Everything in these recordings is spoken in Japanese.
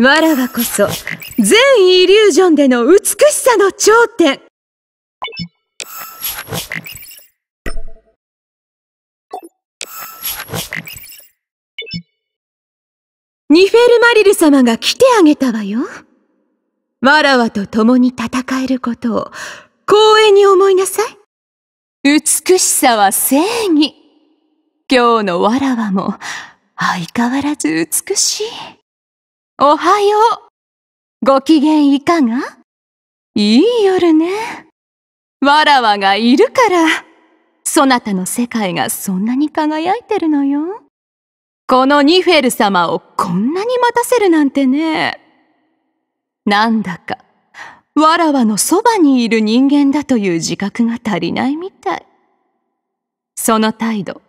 わらわこそ、全イリュージョンでの美しさの頂点ニフェル・マリル様が来てあげたわよ。わらわと共に戦えることを、光栄に思いなさい。美しさは正義。今日のわらわも、相変わらず美しい。おはよう。ご機嫌いかがいい夜ね。わらわがいるから、そなたの世界がそんなに輝いてるのよ。このニフェル様をこんなに待たせるなんてね。なんだか、わらわのそばにいる人間だという自覚が足りないみたい。その態度、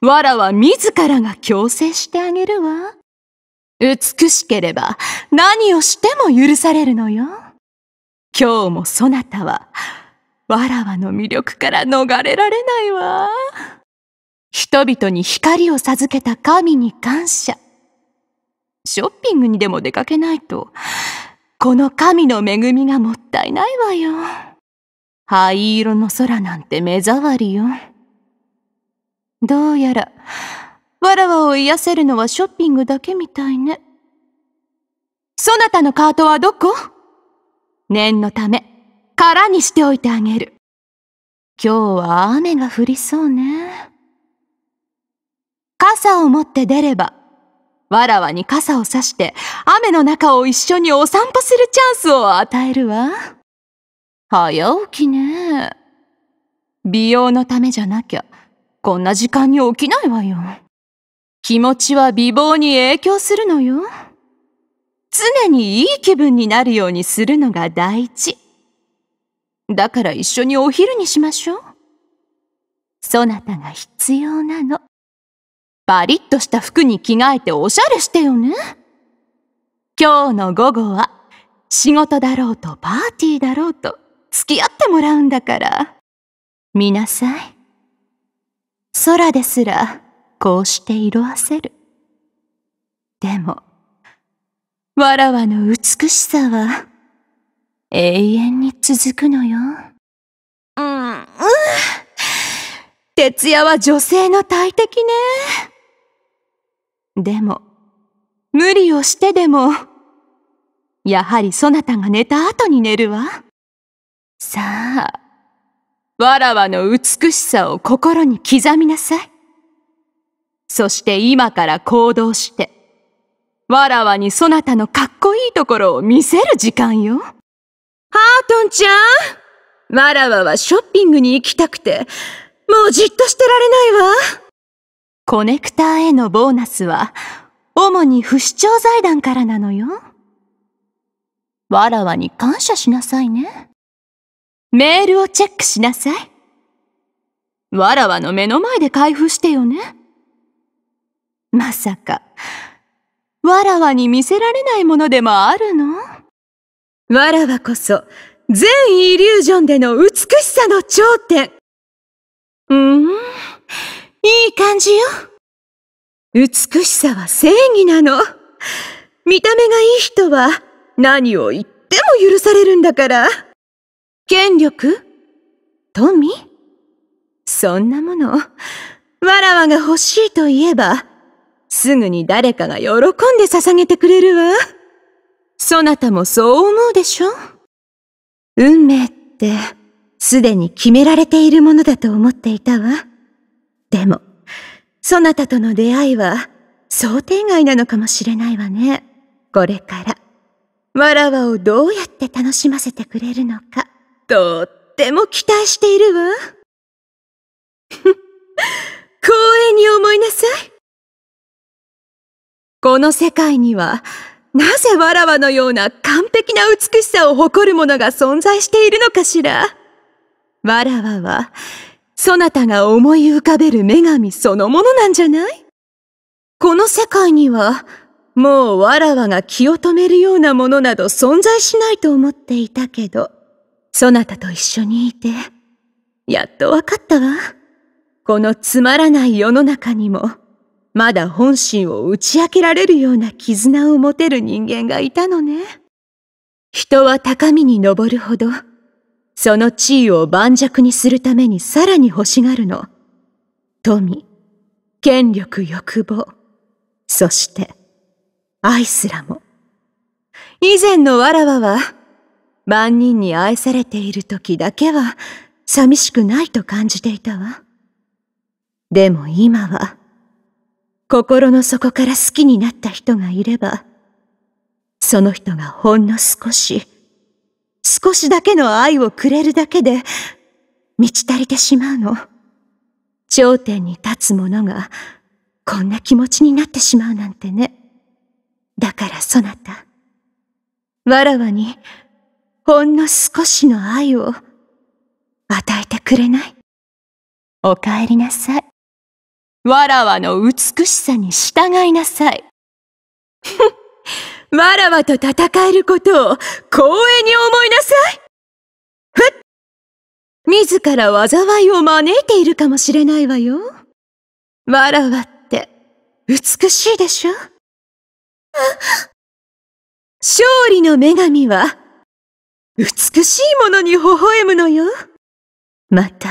わらわ自らが強制してあげるわ。美しければ何をしても許されるのよ。今日もそなたは、わらわの魅力から逃れられないわ。人々に光を授けた神に感謝。ショッピングにでも出かけないと、この神の恵みがもったいないわよ。灰色の空なんて目障りよ。どうやら、わらわを癒せるのはショッピングだけみたいね。そなたのカートはどこ念のため、空にしておいてあげる。今日は雨が降りそうね。傘を持って出れば、わらわに傘をさして、雨の中を一緒にお散歩するチャンスを与えるわ。早起きね。美容のためじゃなきゃ、こんな時間に起きないわよ。気持ちは美貌に影響するのよ。常にいい気分になるようにするのが第一。だから一緒にお昼にしましょう。そなたが必要なの。パリッとした服に着替えておしゃれしてよね。今日の午後は仕事だろうとパーティーだろうと付き合ってもらうんだから。見なさい。空ですらこうして色あせる。でも、わらわの美しさは、永遠に続くのよ。うん、うん。徹夜は女性の大敵ね。でも、無理をしてでも、やはりそなたが寝た後に寝るわ。さあ、わらわの美しさを心に刻みなさい。そして今から行動して。わらわにそなたのかっこいいところを見せる時間よ。ハートンちゃんわらわはショッピングに行きたくて、もうじっとしてられないわ。コネクターへのボーナスは、主に不死鳥財団からなのよ。わらわに感謝しなさいね。メールをチェックしなさい。わらわの目の前で開封してよね。まさか、わらわに見せられないものでもあるのわらわこそ、全イリュージョンでの美しさの頂点うーん、いい感じよ。美しさは正義なの。見た目がいい人は何を言っても許されるんだから。権力富そんなもの、わらわが欲しいと言えば、すぐに誰かが喜んで捧げてくれるわ。そなたもそう思うでしょ運命って、すでに決められているものだと思っていたわ。でも、そなたとの出会いは、想定外なのかもしれないわね。これから、わらわをどうやって楽しませてくれるのか、とっても期待しているわ。ふ光栄に思この世界には、なぜわらわのような完璧な美しさを誇るものが存在しているのかしら。わらわは、そなたが思い浮かべる女神そのものなんじゃないこの世界には、もうわらわが気を止めるようなものなど存在しないと思っていたけど、そなたと一緒にいて、やっとわかったわ。このつまらない世の中にも、まだ本心を打ち明けられるような絆を持てる人間がいたのね。人は高みに登るほど、その地位を盤石にするためにさらに欲しがるの。富、権力欲望、そして愛すらも。以前のわらわは、万人に愛されている時だけは寂しくないと感じていたわ。でも今は、心の底から好きになった人がいれば、その人がほんの少し、少しだけの愛をくれるだけで、満ち足りてしまうの。頂点に立つ者が、こんな気持ちになってしまうなんてね。だからそなた、わらわに、ほんの少しの愛を、与えてくれない。お帰りなさい。わらわの美しさに従いなさい。わらわと戦えることを光栄に思いなさいふっ自ら災いを招いているかもしれないわよ。わらわって美しいでしょ勝利の女神は美しいものに微笑むのよ。また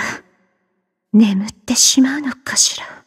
眠ってしまうのかしら。